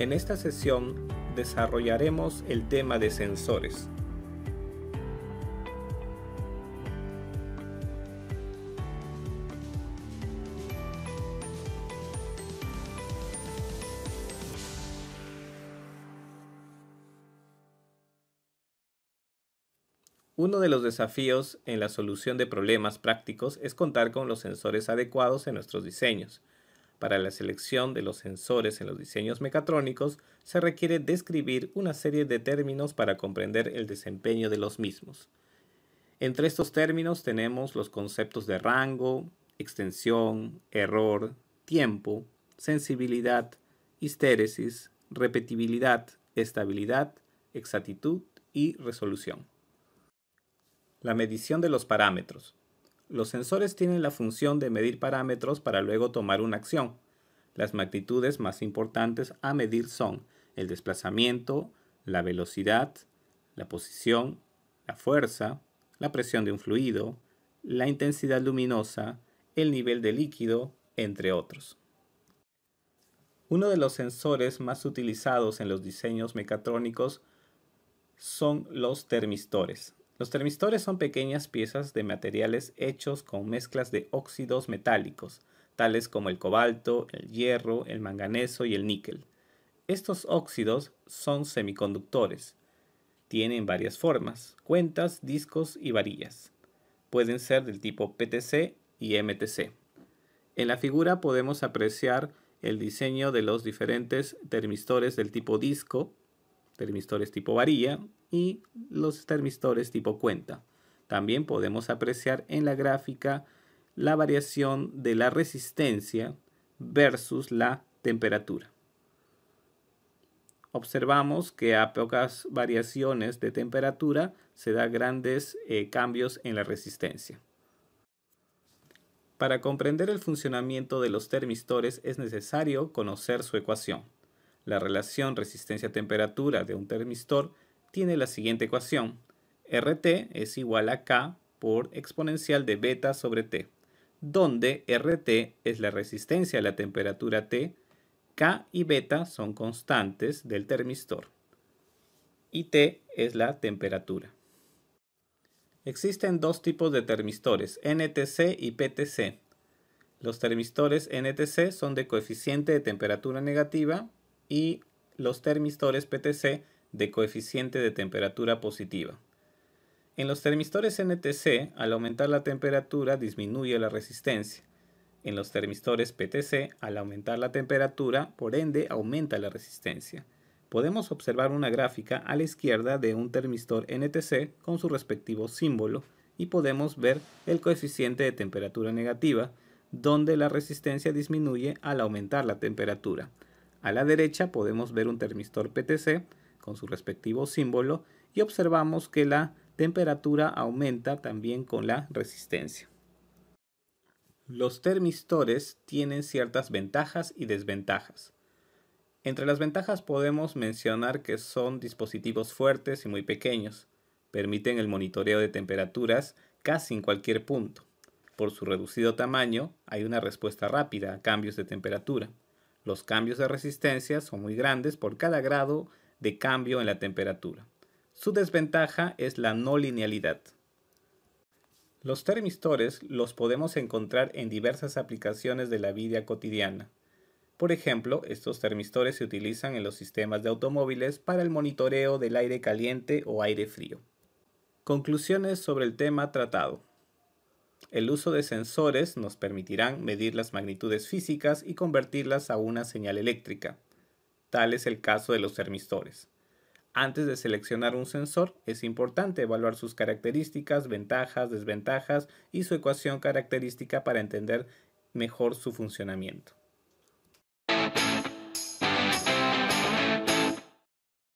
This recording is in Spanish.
En esta sesión desarrollaremos el tema de sensores. Uno de los desafíos en la solución de problemas prácticos es contar con los sensores adecuados en nuestros diseños. Para la selección de los sensores en los diseños mecatrónicos se requiere describir una serie de términos para comprender el desempeño de los mismos. Entre estos términos tenemos los conceptos de rango, extensión, error, tiempo, sensibilidad, histéresis, repetibilidad, estabilidad, exactitud y resolución. La medición de los parámetros. Los sensores tienen la función de medir parámetros para luego tomar una acción. Las magnitudes más importantes a medir son el desplazamiento, la velocidad, la posición, la fuerza, la presión de un fluido, la intensidad luminosa, el nivel de líquido, entre otros. Uno de los sensores más utilizados en los diseños mecatrónicos son los termistores. Los termistores son pequeñas piezas de materiales hechos con mezclas de óxidos metálicos, tales como el cobalto, el hierro, el manganeso y el níquel. Estos óxidos son semiconductores. Tienen varias formas, cuentas, discos y varillas. Pueden ser del tipo PTC y MTC. En la figura podemos apreciar el diseño de los diferentes termistores del tipo disco, termistores tipo varía y los termistores tipo cuenta. También podemos apreciar en la gráfica la variación de la resistencia versus la temperatura. Observamos que a pocas variaciones de temperatura se da grandes eh, cambios en la resistencia. Para comprender el funcionamiento de los termistores es necesario conocer su ecuación. La relación resistencia-temperatura de un termistor tiene la siguiente ecuación. RT es igual a K por exponencial de beta sobre T, donde RT es la resistencia a la temperatura T, K y beta son constantes del termistor y T es la temperatura. Existen dos tipos de termistores, NTC y PTC. Los termistores NTC son de coeficiente de temperatura negativa y los termistores PTC de coeficiente de temperatura positiva. En los termistores NTC, al aumentar la temperatura disminuye la resistencia. En los termistores PTC, al aumentar la temperatura, por ende, aumenta la resistencia. Podemos observar una gráfica a la izquierda de un termistor NTC con su respectivo símbolo y podemos ver el coeficiente de temperatura negativa, donde la resistencia disminuye al aumentar la temperatura. A la derecha podemos ver un termistor PTC con su respectivo símbolo y observamos que la temperatura aumenta también con la resistencia. Los termistores tienen ciertas ventajas y desventajas. Entre las ventajas podemos mencionar que son dispositivos fuertes y muy pequeños. Permiten el monitoreo de temperaturas casi en cualquier punto. Por su reducido tamaño, hay una respuesta rápida a cambios de temperatura. Los cambios de resistencia son muy grandes por cada grado de cambio en la temperatura. Su desventaja es la no linealidad. Los termistores los podemos encontrar en diversas aplicaciones de la vida cotidiana. Por ejemplo, estos termistores se utilizan en los sistemas de automóviles para el monitoreo del aire caliente o aire frío. Conclusiones sobre el tema tratado el uso de sensores nos permitirán medir las magnitudes físicas y convertirlas a una señal eléctrica. Tal es el caso de los termistores. Antes de seleccionar un sensor, es importante evaluar sus características, ventajas, desventajas y su ecuación característica para entender mejor su funcionamiento.